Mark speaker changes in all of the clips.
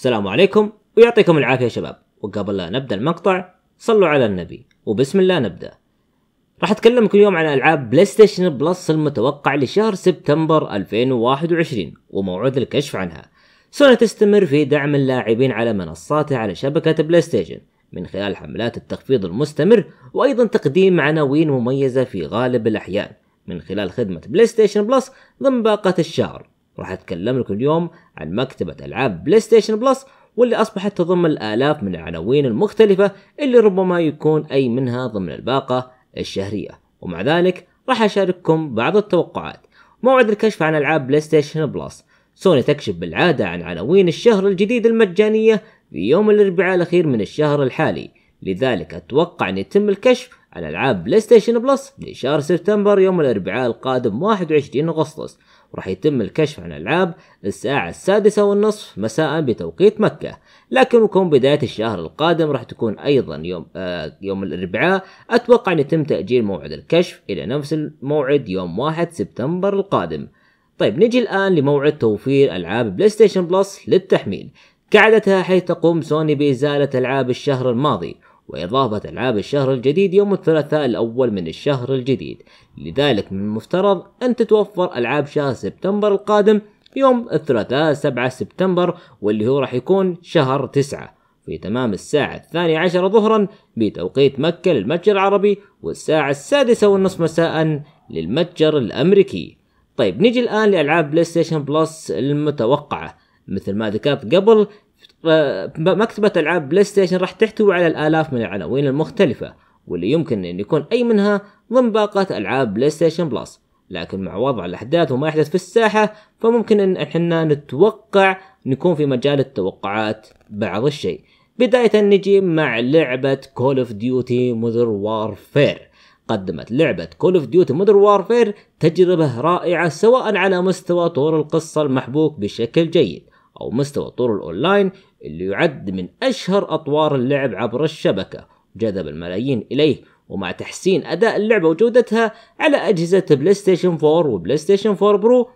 Speaker 1: السلام عليكم ويعطيكم العافية شباب وقبل لا نبدأ المقطع صلوا على النبي وبسم الله نبدأ راح اتكلمكم اليوم عن العاب بلاي ستيشن بلس المتوقع لشهر سبتمبر 2021 وموعد الكشف عنها سوني تستمر في دعم اللاعبين على منصاتها على شبكة بلاي ستيشن من خلال حملات التخفيض المستمر وأيضا تقديم عناوين مميزة في غالب الأحيان من خلال خدمة بلاي ستيشن بلس ضمن باقة الشهر راح اتكلم لكم اليوم عن مكتبة العاب بلاي ستيشن بلس واللي اصبحت تضم الالاف من العناوين المختلفة اللي ربما يكون اي منها ضمن الباقة الشهرية ومع ذلك راح اشارككم بعض التوقعات موعد الكشف عن العاب بلاي ستيشن بلس سوني تكشف بالعادة عن عناوين الشهر الجديد المجانية في يوم الاربعاء الاخير من الشهر الحالي لذلك أتوقع أن يتم الكشف على ألعاب بلاي ستيشن بلس لشهر سبتمبر يوم الأربعاء القادم 21 أغسطس وراح يتم الكشف عن ألعاب الساعة السادسة والنصف مساء بتوقيت مكة لكن يكون بداية الشهر القادم راح تكون أيضا يوم آه يوم الأربعاء أتوقع أن يتم تأجيل موعد الكشف إلى نفس الموعد يوم 1 سبتمبر القادم طيب نجي الآن لموعد توفير ألعاب بلاي ستيشن بلس للتحميل كعادتها حيث تقوم سوني بإزالة ألعاب الشهر الماضي وإضافة ألعاب الشهر الجديد يوم الثلاثاء الأول من الشهر الجديد لذلك من المفترض أن تتوفر ألعاب شهر سبتمبر القادم يوم الثلاثاء 7 سبتمبر واللي هو راح يكون شهر 9 في تمام الساعة الثانية عشر ظهرا بتوقيت مكة للمتجر العربي والساعة السادسة والنصف مساء للمتجر الأمريكي طيب نيجي الآن لألعاب بلاي ستيشن بلس المتوقعة مثل ما ذكرت قبل آه، مكتبة ألعاب بلاي ستيشن راح تحتوي على الآلاف من العناوين المختلفة واللي يمكن أن يكون أي منها ضمن باقة ألعاب بلاي ستيشن بلس لكن مع وضع الأحداث وما يحدث في الساحة فممكن أن احنا نتوقع نكون في مجال التوقعات بعض الشيء بداية نجي مع لعبة كول اوف ديوتي مودر وارفير قدمت لعبة كول اوف ديوتي مودر وارفير تجربة رائعة سواء على مستوى طور القصة المحبوك بشكل جيد أو مستوى الطور الأونلاين اللي يعد من أشهر أطوار اللعب عبر الشبكة جذب الملايين إليه ومع تحسين أداء اللعبة وجودتها على أجهزة بلاي ستيشن 4 وبلاي ستيشن 4 برو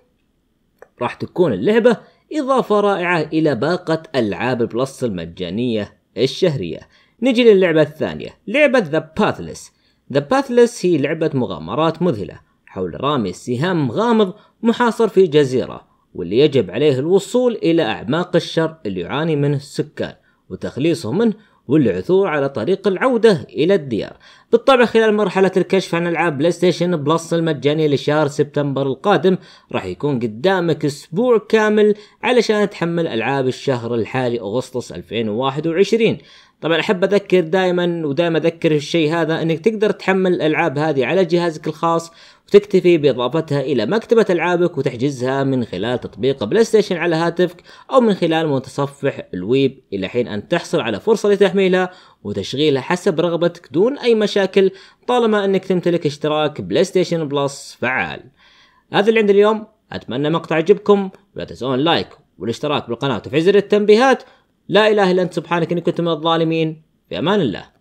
Speaker 1: راح تكون اللعبة إضافة رائعة إلى باقة ألعاب البلس المجانية الشهرية نجي للعبة الثانية لعبة ذا باثلس ذا باثلس هي لعبة مغامرات مذهلة حول رامي السهام غامض محاصر في جزيرة واللي يجب عليه الوصول إلى أعماق الشر اللي يعاني منه السكان وتخليصهم منه والعثور على طريق العودة إلى الديار بالطبع خلال مرحلة الكشف عن ألعاب بلاي ستيشن بلس المجانية لشهر سبتمبر القادم راح يكون قدامك أسبوع كامل علشان تحمل ألعاب الشهر الحالي أغسطس 2021 طبعا احب اذكر دائما ودائما اذكر الشيء هذا انك تقدر تحمل الالعاب هذه على جهازك الخاص وتكتفي باضافتها الى مكتبه العابك وتحجزها من خلال تطبيق بلاي ستيشن على هاتفك او من خلال متصفح الويب الى حين ان تحصل على فرصه لتحميلها وتشغيلها حسب رغبتك دون اي مشاكل طالما انك تمتلك اشتراك بلاي ستيشن بلس فعال. هذا اللي عندي اليوم اتمنى مقطع عجبكم ولا تنسون لايك والاشتراك بالقناه وتفعيل زر التنبيهات لا اله الا انت سبحانك اني كنت من الظالمين في امان الله